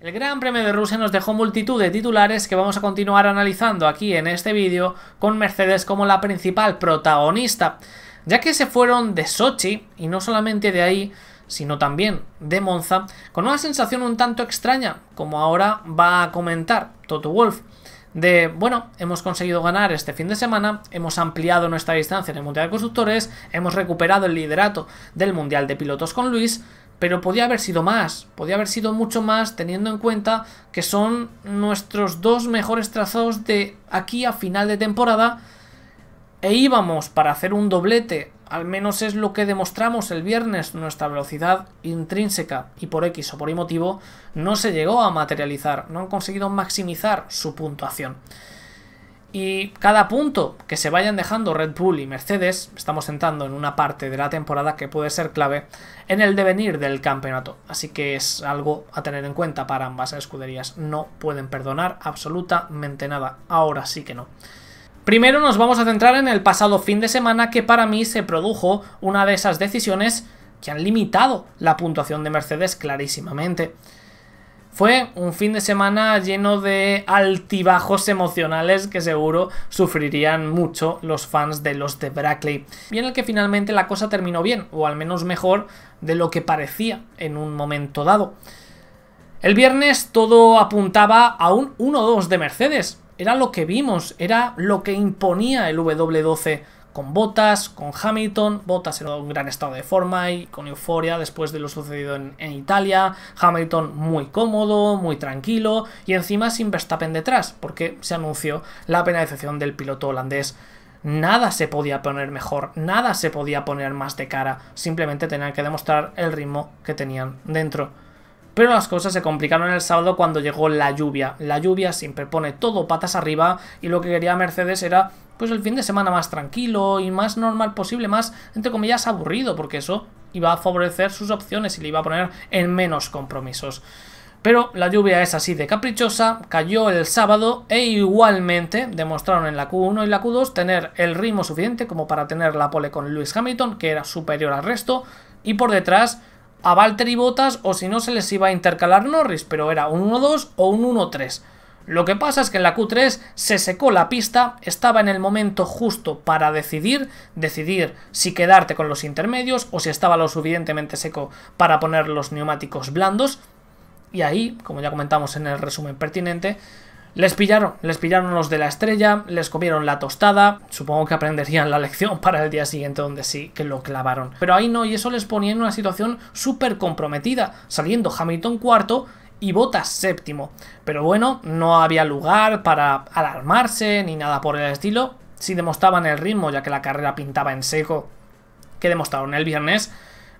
El Gran Premio de Rusia nos dejó multitud de titulares que vamos a continuar analizando aquí en este vídeo con Mercedes como la principal protagonista, ya que se fueron de Sochi y no solamente de ahí, sino también de Monza, con una sensación un tanto extraña, como ahora va a comentar Toto Wolf, de, bueno, hemos conseguido ganar este fin de semana, hemos ampliado nuestra distancia en el Mundial de Constructores, hemos recuperado el liderato del Mundial de Pilotos con Luis, pero podía haber sido más, podía haber sido mucho más teniendo en cuenta que son nuestros dos mejores trazados de aquí a final de temporada e íbamos para hacer un doblete, al menos es lo que demostramos el viernes, nuestra velocidad intrínseca y por X o por Y motivo no se llegó a materializar, no han conseguido maximizar su puntuación. Y cada punto que se vayan dejando Red Bull y Mercedes, estamos entrando en una parte de la temporada que puede ser clave en el devenir del campeonato. Así que es algo a tener en cuenta para ambas escuderías. No pueden perdonar absolutamente nada. Ahora sí que no. Primero nos vamos a centrar en el pasado fin de semana que para mí se produjo una de esas decisiones que han limitado la puntuación de Mercedes clarísimamente. Fue un fin de semana lleno de altibajos emocionales que seguro sufrirían mucho los fans de los de Brackley. Y en el que finalmente la cosa terminó bien, o al menos mejor de lo que parecía en un momento dado. El viernes todo apuntaba a un 1-2 de Mercedes. Era lo que vimos, era lo que imponía el W12 con botas, con Hamilton, botas en un gran estado de forma y con euforia después de lo sucedido en, en, Italia, Hamilton muy cómodo, muy tranquilo y encima sin Verstappen detrás, porque se anunció la penalización del piloto holandés. Nada se podía poner mejor, nada se podía poner más de cara, simplemente tenían que demostrar el ritmo que tenían dentro. Pero las cosas se complicaron el sábado cuando llegó la lluvia. La lluvia siempre pone todo patas arriba y lo que quería Mercedes era pues el fin de semana más tranquilo y más normal posible, más, entre comillas, aburrido, porque eso iba a favorecer sus opciones y le iba a poner en menos compromisos. Pero la lluvia es así de caprichosa, cayó el sábado e igualmente demostraron en la Q1 y la Q2 tener el ritmo suficiente como para tener la pole con Lewis Hamilton, que era superior al resto, y por detrás a y Bottas o si no se les iba a intercalar Norris, pero era un 1-2 o un 1-3. Lo que pasa es que en la Q3 se secó la pista, estaba en el momento justo para decidir, decidir si quedarte con los intermedios o si estaba lo suficientemente seco para poner los neumáticos blandos. Y ahí, como ya comentamos en el resumen pertinente, les pillaron, les pillaron los de la estrella, les comieron la tostada, supongo que aprenderían la lección para el día siguiente donde sí que lo clavaron. Pero ahí no, y eso les ponía en una situación súper comprometida, saliendo Hamilton cuarto y Botas séptimo. Pero bueno, no había lugar para alarmarse ni nada por el estilo. Si demostraban el ritmo, ya que la carrera pintaba en seco, que demostraron el viernes,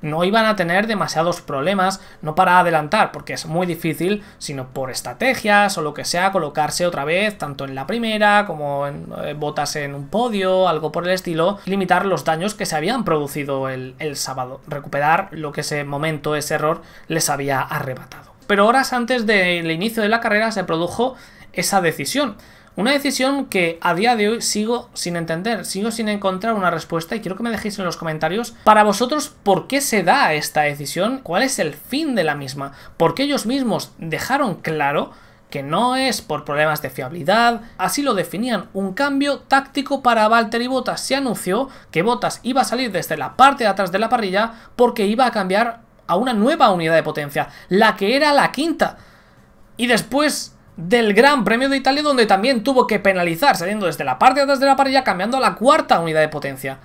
no iban a tener demasiados problemas, no para adelantar, porque es muy difícil, sino por estrategias o lo que sea, colocarse otra vez, tanto en la primera como en eh, botas en un podio, algo por el estilo, limitar los daños que se habían producido el sábado, recuperar lo que ese momento, ese error les había arrebatado pero horas antes del inicio de la carrera se produjo esa decisión. Una decisión que a día de hoy sigo sin entender, sigo sin encontrar una respuesta y quiero que me dejéis en los comentarios para vosotros por qué se da esta decisión, cuál es el fin de la misma, porque ellos mismos dejaron claro que no es por problemas de fiabilidad, así lo definían, un cambio táctico para y Bottas. Se anunció que Bottas iba a salir desde la parte de atrás de la parrilla porque iba a cambiar a una nueva unidad de potencia, la que era la quinta. Y después del Gran Premio de Italia donde también tuvo que penalizar saliendo desde la parte de atrás de la parrilla cambiando a la cuarta unidad de potencia.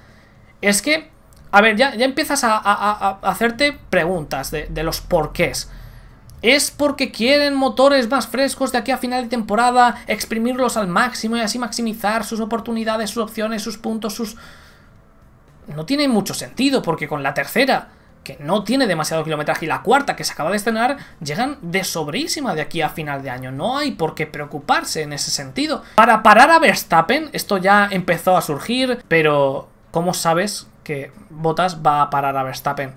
Es que, a ver, ya, ya empiezas a, hacerte preguntas de, de los porqués. ¿Es porque quieren motores más frescos de aquí a final de temporada, exprimirlos al máximo y así maximizar sus oportunidades, sus opciones, sus puntos, sus... No tiene mucho sentido porque con la tercera que no tiene demasiado kilometraje, y la cuarta que se acaba de estrenar, llegan de sobrísima de aquí a final de año. No hay por qué preocuparse en ese sentido. Para parar a Verstappen, esto ya empezó a surgir, pero ¿cómo sabes que Bottas va a parar a Verstappen?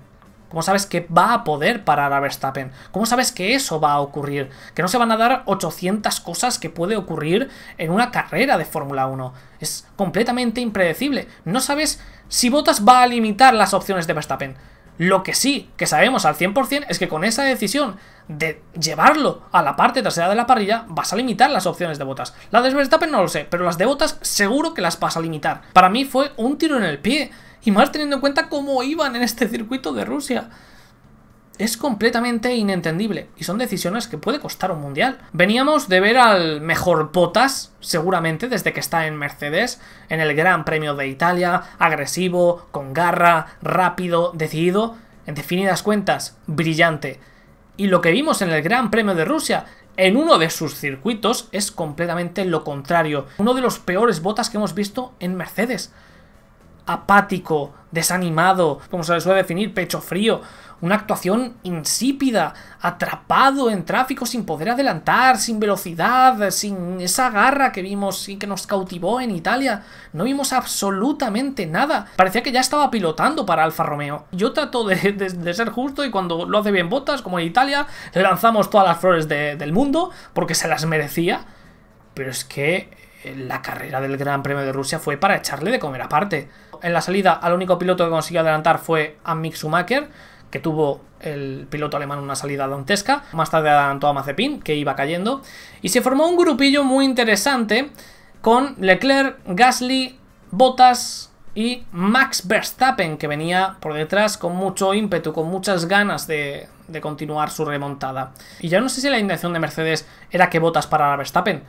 ¿Cómo sabes que va a poder parar a Verstappen? ¿Cómo sabes que eso va a ocurrir? Que no se van a dar 800 cosas que puede ocurrir en una carrera de Fórmula 1. Es completamente impredecible. No sabes si Bottas va a limitar las opciones de Verstappen. Lo que sí que sabemos al 100% es que con esa decisión de llevarlo a la parte trasera de la parrilla, vas a limitar las opciones de botas. La de Verstappen no lo sé, pero las de botas seguro que las vas a limitar. Para mí fue un tiro en el pie, y más teniendo en cuenta cómo iban en este circuito de Rusia es completamente inentendible y son decisiones que puede costar un mundial. Veníamos de ver al mejor Potas, seguramente desde que está en Mercedes, en el Gran Premio de Italia, agresivo, con garra, rápido, decidido, en definidas cuentas, brillante. Y lo que vimos en el Gran Premio de Rusia, en uno de sus circuitos, es completamente lo contrario. Uno de los peores botas que hemos visto en Mercedes apático, desanimado, como se le suele definir, pecho frío, una actuación insípida, atrapado en tráfico sin poder adelantar, sin velocidad, sin esa garra que vimos y que nos cautivó en Italia. No vimos absolutamente nada. Parecía que ya estaba pilotando para Alfa Romeo. Yo trato de, ser justo y cuando lo hace bien Botas, como en Italia, le lanzamos todas las flores del mundo porque se las merecía. Pero es que la carrera del Gran Premio de Rusia fue para echarle de comer aparte en la salida al único piloto que consiguió adelantar fue a Mick Schumacher, que tuvo el piloto alemán una salida dantesca. Más tarde adelantó a Mazepin, que iba cayendo. Y se formó un grupillo muy interesante con Leclerc, Gasly, Bottas y Max Verstappen, que venía por detrás con mucho ímpetu, con muchas ganas de, continuar su remontada. Y ya no sé si la intención de Mercedes era que Bottas parara a Verstappen,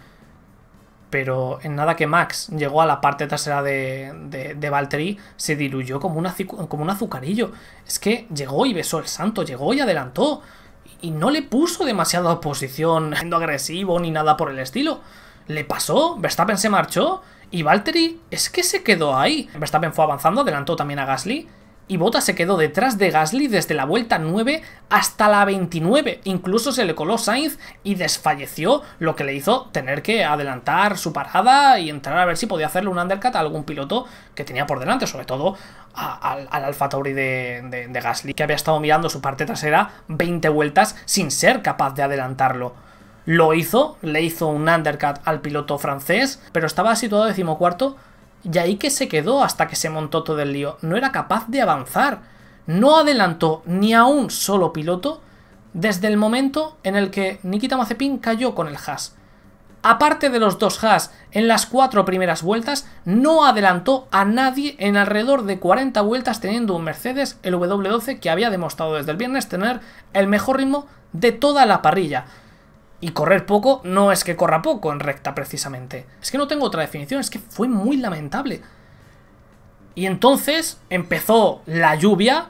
pero en nada que Max llegó a la parte trasera de, de, de Valtteri, se diluyó como, como un azucarillo. Es que llegó y besó el santo, llegó y adelantó. Y no le puso demasiada oposición, siendo agresivo ni nada por el estilo. Le pasó, Verstappen se marchó y Valtteri es que se quedó ahí. Verstappen fue avanzando, adelantó también a Gasly y Bota se quedó detrás de Gasly desde la vuelta 9 hasta la 29. Incluso se le coló Sainz y desfalleció, lo que le hizo tener que adelantar su parada y entrar a ver si podía hacerle un undercut a algún piloto que tenía por delante, sobre todo al Alfa Tauri de, Gasly, que había estado mirando su parte trasera 20 vueltas sin ser capaz de adelantarlo. Lo hizo, le hizo un undercut al piloto francés, pero estaba situado decimocuarto y ahí que se quedó hasta que se montó todo el lío. No era capaz de avanzar. No adelantó ni a un solo piloto desde el momento en el que Nikita Mazepin cayó con el Haas. Aparte de los dos Haas en las cuatro primeras vueltas, no adelantó a nadie en alrededor de 40 vueltas teniendo un Mercedes, el W12, que había demostrado desde el viernes tener el mejor ritmo de toda la parrilla. Y correr poco no es que corra poco en recta precisamente. Es que no tengo otra definición, es que fue muy lamentable. Y entonces empezó la lluvia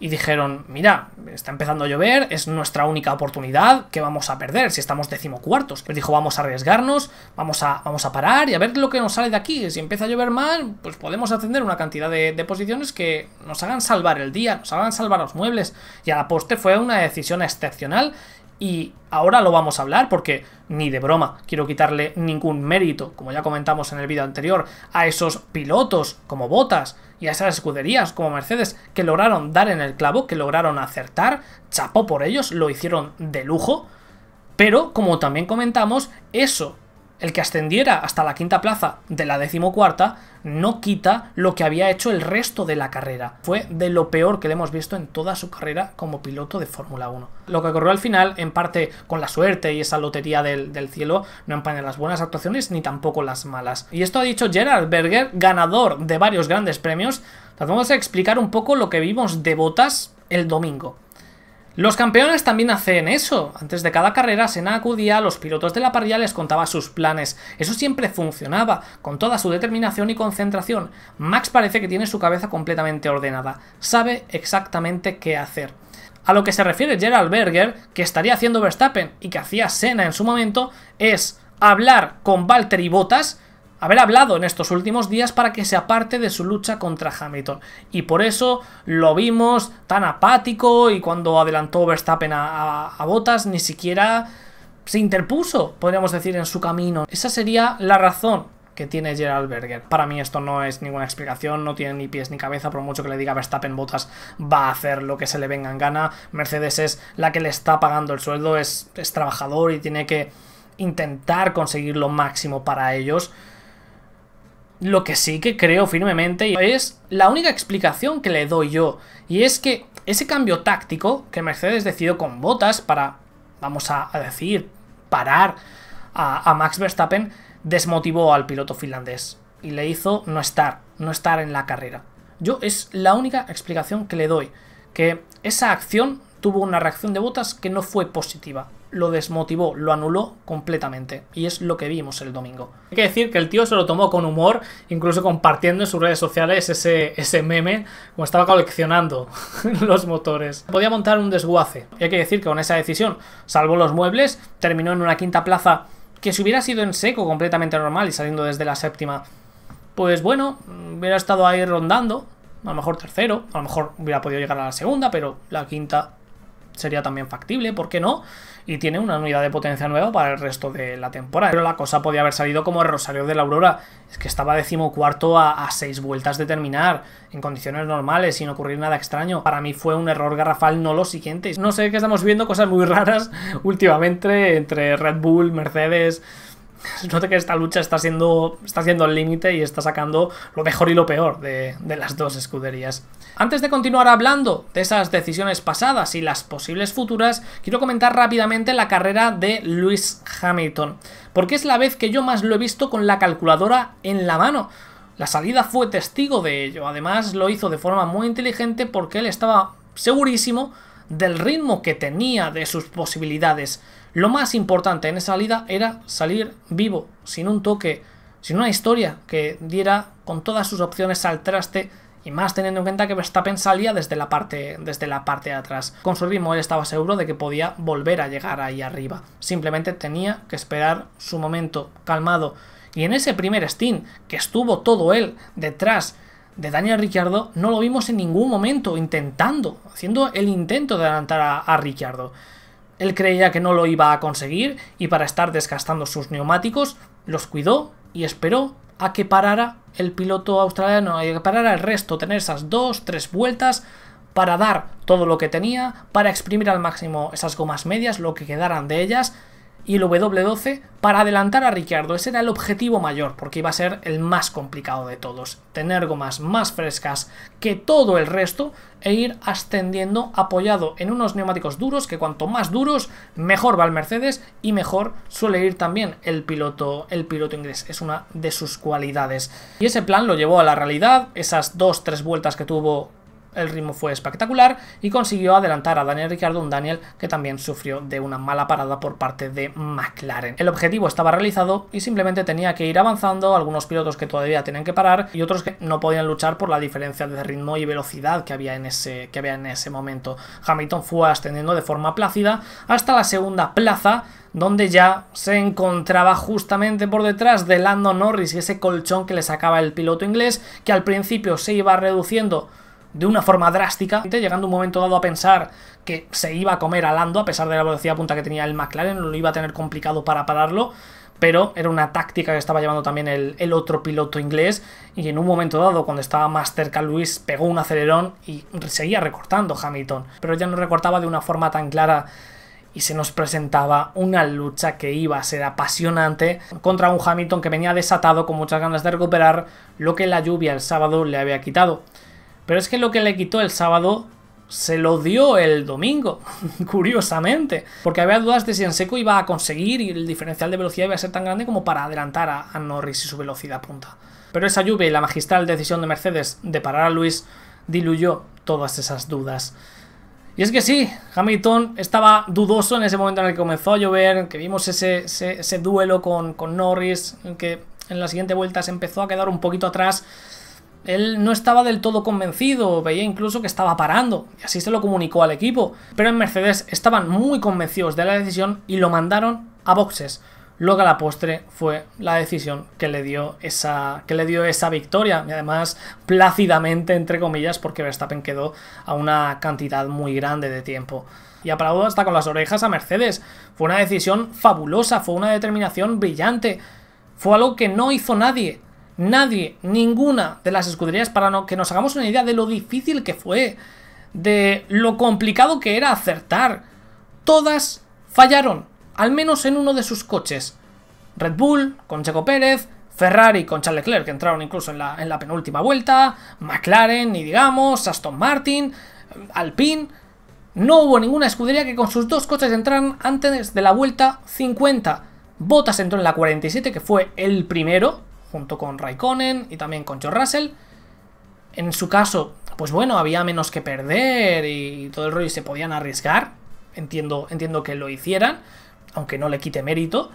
y dijeron, mira, está empezando a llover, es nuestra única oportunidad, que vamos a perder si estamos decimocuartos? Pues dijo, vamos a arriesgarnos, vamos a, vamos a parar y a ver lo que nos sale de aquí. Si empieza a llover mal, pues podemos ascender una cantidad de, posiciones que nos hagan salvar el día, nos hagan salvar los muebles. Y a la poste fue una decisión excepcional y ahora lo vamos a hablar porque ni de broma quiero quitarle ningún mérito, como ya comentamos en el vídeo anterior, a esos pilotos como Botas y a esas escuderías como Mercedes que lograron dar en el clavo, que lograron acertar, chapó por ellos, lo hicieron de lujo. Pero, como también comentamos, eso el que ascendiera hasta la quinta plaza de la decimocuarta no quita lo que había hecho el resto de la carrera. Fue de lo peor que le hemos visto en toda su carrera como piloto de Fórmula 1. Lo que ocurrió al final, en parte con la suerte y esa lotería del, cielo, no empaña las buenas actuaciones ni tampoco las malas. Y esto ha dicho Gerard Berger, ganador de varios grandes premios. Vamos a explicar un poco lo que vimos de botas el domingo. Los campeones también hacen eso. Antes de cada carrera, Senna acudía a los pilotos de la parrilla les contaba sus planes. Eso siempre funcionaba, con toda su determinación y concentración. Max parece que tiene su cabeza completamente ordenada. Sabe exactamente qué hacer. A lo que se refiere Gerald Berger, que estaría haciendo Verstappen y que hacía Senna en su momento, es hablar con Valtteri Bottas haber hablado en estos últimos días para que se aparte de su lucha contra Hamilton. Y por eso lo vimos tan apático y cuando adelantó Verstappen a, a, Botas ni siquiera se interpuso, podríamos decir, en su camino. Esa sería la razón que tiene Gerald Berger. Para mí esto no es ninguna explicación, no tiene ni pies ni cabeza, por mucho que le diga Verstappen Botas va a hacer lo que se le venga en gana. Mercedes es la que le está pagando el sueldo, es, es trabajador y tiene que intentar conseguir lo máximo para ellos. Lo que sí que creo firmemente es la única explicación que le doy yo, y es que ese cambio táctico que Mercedes decidió con botas para, vamos a, decir, parar a, a Max Verstappen, desmotivó al piloto finlandés y le hizo no estar, no estar en la carrera. Yo es la única explicación que le doy, que esa acción tuvo una reacción de botas que no fue positiva lo desmotivó, lo anuló completamente. Y es lo que vimos el domingo. Hay que decir que el tío se lo tomó con humor, incluso compartiendo en sus redes sociales ese, ese meme, como estaba coleccionando los motores. Podía montar un desguace. Y hay que decir que con esa decisión salvó los muebles, terminó en una quinta plaza que si hubiera sido en seco completamente normal y saliendo desde la séptima, pues bueno, hubiera estado ahí rondando, a lo mejor tercero, a lo mejor hubiera podido llegar a la segunda, pero la quinta sería también factible, ¿por qué no? Y tiene una unidad de potencia nueva para el resto de la temporada. Pero la cosa podía haber salido como el Rosario de la Aurora, es que estaba decimocuarto a, a seis vueltas de terminar, en condiciones normales, sin ocurrir nada extraño. Para mí fue un error garrafal, no lo siguiente. No sé, que estamos viendo cosas muy raras últimamente entre Red Bull, Mercedes... Note que esta lucha está siendo, está el límite y está sacando lo mejor y lo peor de, de las dos escuderías. Antes de continuar hablando de esas decisiones pasadas y las posibles futuras, quiero comentar rápidamente la carrera de Lewis Hamilton, porque es la vez que yo más lo he visto con la calculadora en la mano. La salida fue testigo de ello, además lo hizo de forma muy inteligente porque él estaba segurísimo del ritmo que tenía, de sus posibilidades. Lo más importante en esa salida era salir vivo, sin un toque, sin una historia que diera con todas sus opciones al traste y más teniendo en cuenta que Verstappen salía desde la parte, desde la parte de atrás. Con su ritmo él estaba seguro de que podía volver a llegar ahí arriba. Simplemente tenía que esperar su momento calmado. Y en ese primer stint, que estuvo todo él detrás de Daniel Ricciardo, no lo vimos en ningún momento intentando, haciendo el intento de adelantar a, a Ricciardo. Él creía que no lo iba a conseguir y para estar desgastando sus neumáticos los cuidó y esperó a que parara el piloto australiano, a que parara el resto, tener esas dos, tres vueltas para dar todo lo que tenía, para exprimir al máximo esas gomas medias, lo que quedaran de ellas y el W12 para adelantar a Ricciardo. Ese era el objetivo mayor, porque iba a ser el más complicado de todos. Tener gomas más frescas que todo el resto e ir ascendiendo apoyado en unos neumáticos duros, que cuanto más duros, mejor va el Mercedes y mejor suele ir también el piloto, el piloto inglés. Es una de sus cualidades. Y ese plan lo llevó a la realidad. Esas dos, tres vueltas que tuvo el ritmo fue espectacular y consiguió adelantar a Daniel Ricciardo, un Daniel que también sufrió de una mala parada por parte de McLaren. El objetivo estaba realizado y simplemente tenía que ir avanzando, algunos pilotos que todavía tenían que parar y otros que no podían luchar por la diferencia de ritmo y velocidad que había en ese, que había en ese momento. Hamilton fue ascendiendo de forma plácida hasta la segunda plaza donde ya se encontraba justamente por detrás de Lando Norris y ese colchón que le sacaba el piloto inglés que al principio se iba reduciendo de una forma drástica, llegando un momento dado a pensar que se iba a comer a Lando, a pesar de la velocidad punta que tenía el McLaren, lo iba a tener complicado para pararlo, pero era una táctica que estaba llevando también el, otro piloto inglés y en un momento dado, cuando estaba más cerca Luis, pegó un acelerón y seguía recortando Hamilton, pero ya no recortaba de una forma tan clara y se nos presentaba una lucha que iba a ser apasionante contra un Hamilton que venía desatado con muchas ganas de recuperar lo que la lluvia el sábado le había quitado. Pero es que lo que le quitó el sábado se lo dio el domingo, curiosamente, porque había dudas de si en seco iba a conseguir y el diferencial de velocidad iba a ser tan grande como para adelantar a, Norris y su velocidad punta. Pero esa lluvia y la magistral decisión de Mercedes de parar a Luis diluyó todas esas dudas. Y es que sí, Hamilton estaba dudoso en ese momento en el que comenzó a llover, que vimos ese, duelo con, con Norris, que en la siguiente vuelta se empezó a quedar un poquito atrás él no estaba del todo convencido, veía incluso que estaba parando, y así se lo comunicó al equipo. Pero en Mercedes estaban muy convencidos de la decisión y lo mandaron a boxes, Luego a la postre fue la decisión que le dio esa, que le dio esa victoria. Y además, plácidamente, entre comillas, porque Verstappen quedó a una cantidad muy grande de tiempo. Y parado hasta con las orejas a Mercedes. Fue una decisión fabulosa, fue una determinación brillante. Fue algo que no hizo nadie nadie, ninguna de las escuderías para que nos hagamos una idea de lo difícil que fue, de lo complicado que era acertar. Todas fallaron, al menos en uno de sus coches. Red Bull con Checo Pérez, Ferrari con Charles Leclerc, que entraron incluso en la, en la penúltima vuelta, McLaren, y digamos, Aston Martin, Alpine. No hubo ninguna escudería que con sus dos coches entraran antes de la vuelta 50. Bottas entró en la 47, que fue el primero, junto con Raikkonen y también con Joe Russell. En su caso, pues bueno, había menos que perder y todo el rollo y se podían arriesgar. Entiendo, entiendo que lo hicieran, aunque no le quite mérito.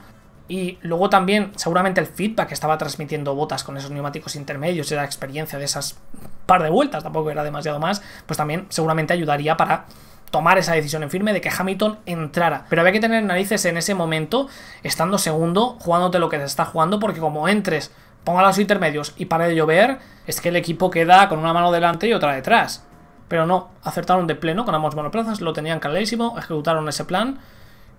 Y luego también, seguramente el feedback que estaba transmitiendo Botas con esos neumáticos intermedios y la experiencia de esas par de vueltas, tampoco era demasiado más, pues también seguramente ayudaría para tomar esa decisión en firme de que Hamilton entrara. Pero había que tener narices en ese momento, estando segundo, jugándote lo que se está jugando, porque como entres, ponga los intermedios y para de llover, es que el equipo queda con una mano delante y otra detrás. Pero no, acertaron de pleno con ambos monoplazas, lo tenían clarísimo, ejecutaron ese plan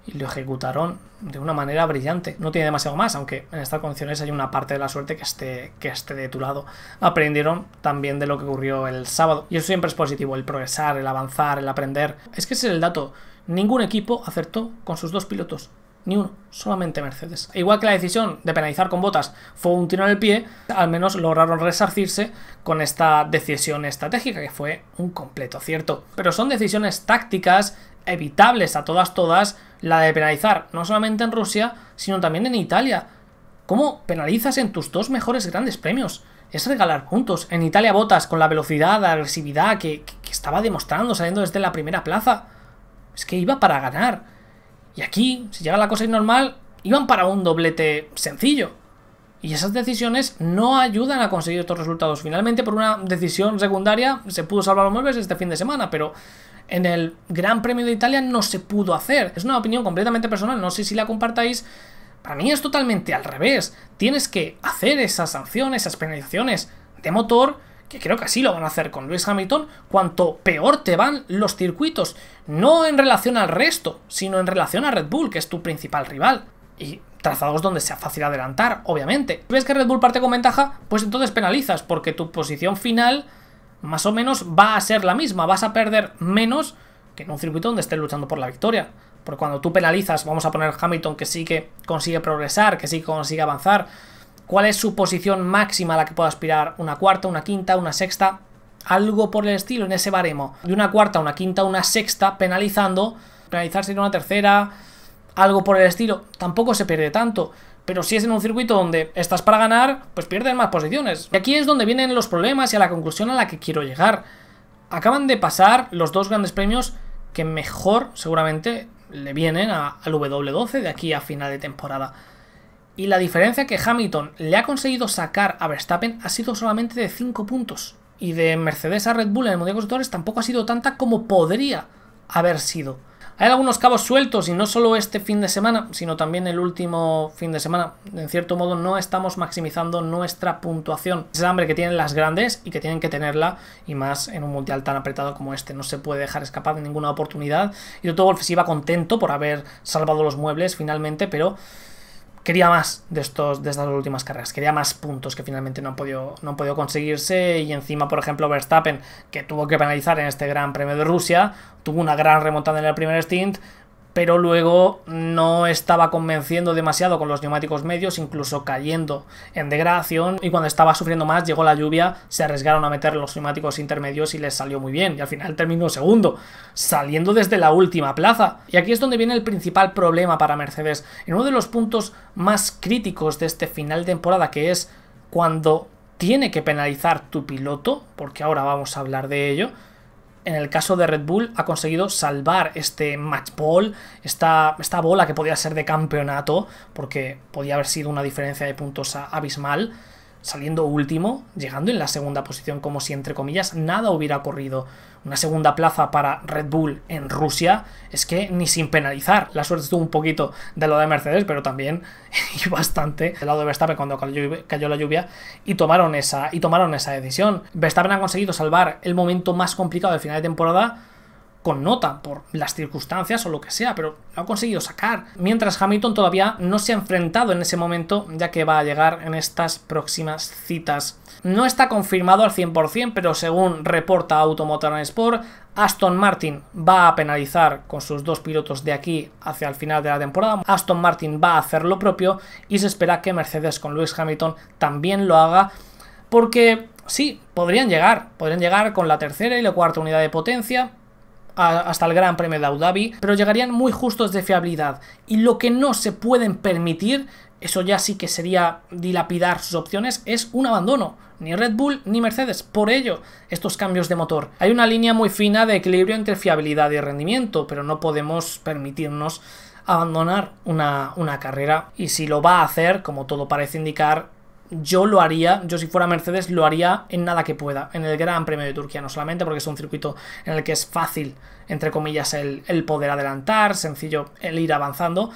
y lo ejecutaron de una manera brillante. No tiene demasiado más, aunque en estas condiciones hay una parte de la suerte que esté, que esté de tu lado. Aprendieron también de lo que ocurrió el sábado. Y eso siempre es positivo, el progresar, el avanzar, el aprender. Es que ese es el dato. Ningún equipo acertó con sus dos pilotos. Ni uno, solamente Mercedes. E igual que la decisión de penalizar con botas fue un tiro en el pie, al menos lograron resarcirse con esta decisión estratégica, que fue un completo cierto. Pero son decisiones tácticas evitables a todas, todas, la de penalizar no solamente en Rusia, sino también en Italia. ¿Cómo penalizas en tus dos mejores grandes premios? Es regalar puntos. En Italia botas con la velocidad, la agresividad que, estaba demostrando saliendo desde la primera plaza. Es que iba para ganar. Y aquí, si llega la cosa normal, iban para un doblete sencillo. Y esas decisiones no ayudan a conseguir estos resultados. Finalmente, por una decisión secundaria, se pudo salvar los muebles este fin de semana, pero en el Gran Premio de Italia no se pudo hacer. Es una opinión completamente personal, no sé si la compartáis. Para mí es totalmente al revés. Tienes que hacer esas sanciones, esas penalizaciones de motor, que creo que así lo van a hacer con Lewis Hamilton, cuanto peor te van los circuitos. No en relación al resto, sino en relación a Red Bull, que es tu principal rival. Y trazados donde sea fácil adelantar, obviamente. Si ves que Red Bull parte con ventaja, pues entonces penalizas, porque tu posición final más o menos va a ser la misma, vas a perder menos que en un circuito donde estés luchando por la victoria. Porque cuando tú penalizas, vamos a poner Hamilton que sí que consigue progresar, que sí que consigue avanzar, ¿cuál es su posición máxima a la que pueda aspirar? ¿Una cuarta, una quinta, una sexta? Algo por el estilo en ese baremo. De una cuarta, una quinta, una sexta, penalizando, penalizar sería una tercera, algo por el estilo, tampoco se pierde tanto. Pero si es en un circuito donde estás para ganar, pues pierdes más posiciones. Y aquí es donde vienen los problemas y a la conclusión a la que quiero llegar. Acaban de pasar los dos grandes premios que mejor seguramente le vienen al W12 de aquí a final de temporada. Y la diferencia que Hamilton le ha conseguido sacar a Verstappen ha sido solamente de 5 puntos. Y de Mercedes a Red Bull en el Mundial de Constructores tampoco ha sido tanta como podría haber sido. Hay algunos cabos sueltos y no solo este fin de semana, sino también el último fin de semana. En cierto modo no estamos maximizando nuestra puntuación. Es el hambre que tienen las grandes y que tienen que tenerla y más en un mundial tan apretado como este. No se puede dejar escapar de ninguna oportunidad. Y todo Wolf se iba contento por haber salvado los muebles finalmente, pero quería más de, estos, de estas últimas carreras, quería más puntos que finalmente no han, no han podido conseguirse y encima, por ejemplo, Verstappen, que tuvo que penalizar en este Gran Premio de Rusia, tuvo una gran remontada en el primer stint, pero luego no estaba convenciendo demasiado con los neumáticos medios, incluso cayendo en degradación. Y cuando estaba sufriendo más, llegó la lluvia, se arriesgaron a meter los neumáticos intermedios y les salió muy bien. Y al final terminó segundo, saliendo desde la última plaza. Y aquí es donde viene el principal problema para Mercedes, en uno de los puntos más críticos de este final de temporada, que es cuando tiene que penalizar tu piloto, porque ahora vamos a hablar de ello en el caso de Red Bull, ha conseguido salvar este match ball, esta, esta bola que podía ser de campeonato, porque podía haber sido una diferencia de puntos abismal saliendo último, llegando en la segunda posición, como si entre comillas nada hubiera ocurrido. Una segunda plaza para Red Bull en Rusia es que ni sin penalizar. La suerte estuvo un poquito de lo de Mercedes, pero también y bastante del lado de Verstappen cuando cayó la lluvia y tomaron esa, y tomaron esa decisión. Verstappen ha conseguido salvar el momento más complicado del final de temporada con nota por las circunstancias o lo que sea, pero lo ha conseguido sacar. Mientras Hamilton todavía no se ha enfrentado en ese momento, ya que va a llegar en estas próximas citas. No está confirmado al 100%, pero según reporta Automotor Sport, Aston Martin va a penalizar con sus dos pilotos de aquí hacia el final de la temporada. Aston Martin va a hacer lo propio y se espera que Mercedes con Luis Hamilton también lo haga porque sí, podrían llegar, podrían llegar con la tercera y la cuarta unidad de potencia, hasta el Gran Premio de Abu Dhabi, pero llegarían muy justos de fiabilidad. Y lo que no se pueden permitir, eso ya sí que sería dilapidar sus opciones, es un abandono. Ni Red Bull ni Mercedes. Por ello, estos cambios de motor. Hay una línea muy fina de equilibrio entre fiabilidad y rendimiento, pero no podemos permitirnos abandonar una, una carrera. Y si lo va a hacer, como todo parece indicar, yo lo haría, yo si fuera Mercedes, lo haría en nada que pueda, en el Gran Premio de Turquía, no solamente porque es un circuito en el que es fácil, entre comillas, el, poder adelantar, sencillo el ir avanzando.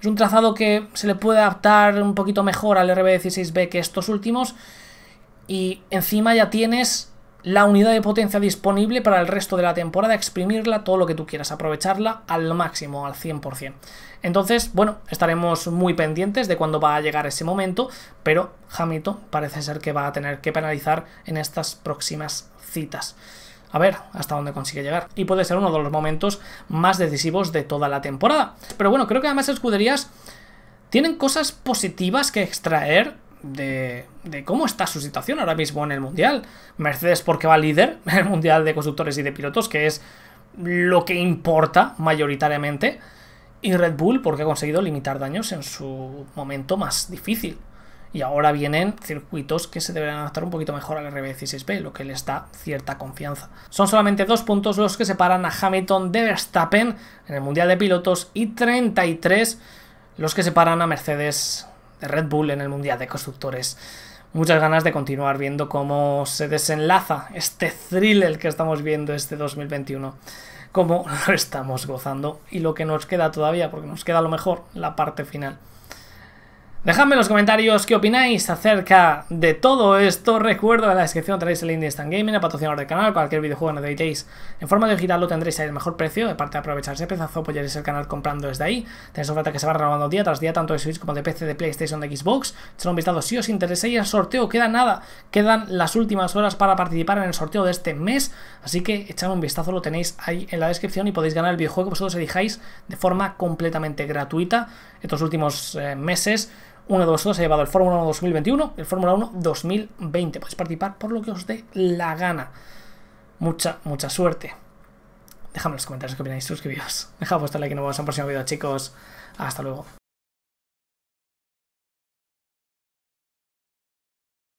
Es un trazado que se le puede adaptar un poquito mejor al RB16B que estos últimos. Y encima ya tienes la unidad de potencia disponible para el resto de la temporada, exprimirla todo lo que tú quieras, aprovecharla al máximo, al 100%. Entonces, bueno, estaremos muy pendientes de cuándo va a llegar ese momento, pero Jamito parece ser que va a tener que penalizar en estas próximas citas. A ver hasta dónde consigue llegar. Y puede ser uno de los momentos más decisivos de toda la temporada. Pero bueno, creo que además escuderías tienen cosas positivas que extraer de, cómo está su situación ahora mismo en el Mundial. Mercedes porque va líder en el Mundial de Constructores y de Pilotos, que es lo que importa mayoritariamente. Y Red Bull porque ha conseguido limitar daños en su momento más difícil. Y ahora vienen circuitos que se deberán adaptar un poquito mejor al RB16B, lo que les da cierta confianza. Son solamente dos puntos los que separan a Hamilton de Verstappen en el Mundial de Pilotos y 33 los que separan a Mercedes Red Bull en el Mundial de Constructores. Muchas ganas de continuar viendo cómo se desenlaza este thriller que estamos viendo este 2021 cómo lo estamos gozando y lo que nos queda todavía, porque nos queda lo mejor la parte final. Dejadme en los comentarios qué opináis acerca de todo esto. Recuerdo en la descripción tenéis el link de stand Gaming, el patrocinador del canal. Cualquier videojuego que necesitéis en forma de digital lo tendréis ahí el mejor precio. De de aprovechar ese pedazo, apoyaréis pues el canal comprando desde ahí. Tenéis oferta que se va renovando día tras día, tanto de Switch como de PC, de PlayStation, de Xbox. Echad un vistazo si os interesa y el sorteo queda nada. Quedan las últimas horas para participar en el sorteo de este mes. Así que echad un vistazo, lo tenéis ahí en la descripción y podéis ganar el videojuego que vosotros elijáis de forma completamente gratuita. Estos últimos eh, meses uno de vosotros ha llevado el Fórmula 1 2021 y el Fórmula 1 2020. Podéis participar por lo que os dé la gana. Mucha, mucha suerte. Dejadme en los comentarios que opináis, suscribíos. Dejad vuestro like y nos vemos en el próximo video, chicos. Hasta luego.